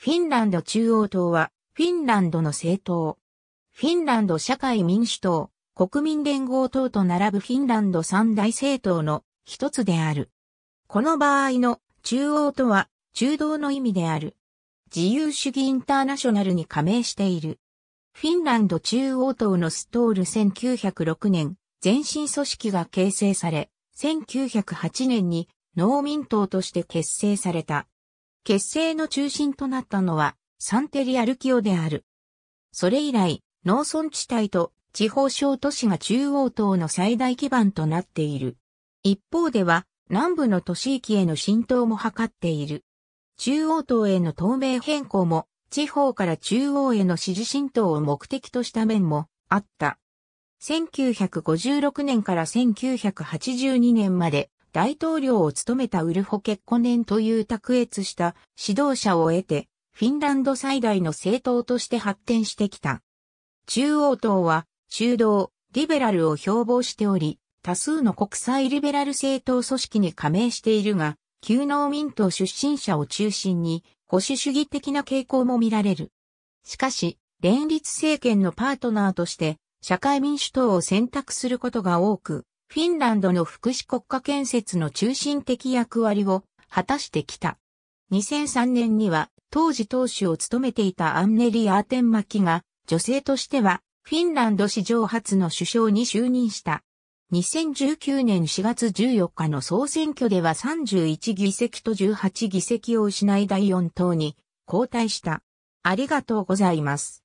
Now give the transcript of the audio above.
フィンランド中央党は、フィンランドの政党。フィンランド社会民主党、国民連合党と並ぶフィンランド三大政党の一つである。この場合の中央とは中道の意味である。自由主義インターナショナルに加盟している。フィンランド中央党のストール1906年、前身組織が形成され、1908年に農民党として結成された。結成の中心となったのはサンテリアルキオである。それ以来、農村地帯と地方小都市が中央党の最大基盤となっている。一方では、南部の都市域への浸透も図っている。中央党への透明変更も、地方から中央への支持浸透を目的とした面もあった。1956年から1982年まで大統領を務めたウルホケッコネンという卓越した指導者を得て、フィンランド最大の政党として発展してきた。中央党は中道、リベラルを標榜しており、多数の国際リベラル政党組織に加盟しているが、旧農民党出身者を中心に保守主義的な傾向も見られる。しかし、連立政権のパートナーとして社会民主党を選択することが多く、フィンランドの福祉国家建設の中心的役割を果たしてきた。2003年には当時党首を務めていたアンネリー・アーテンマキが女性としてはフィンランド史上初の首相に就任した。2019年4月14日の総選挙では31議席と18議席を失い第4党に交代した。ありがとうございます。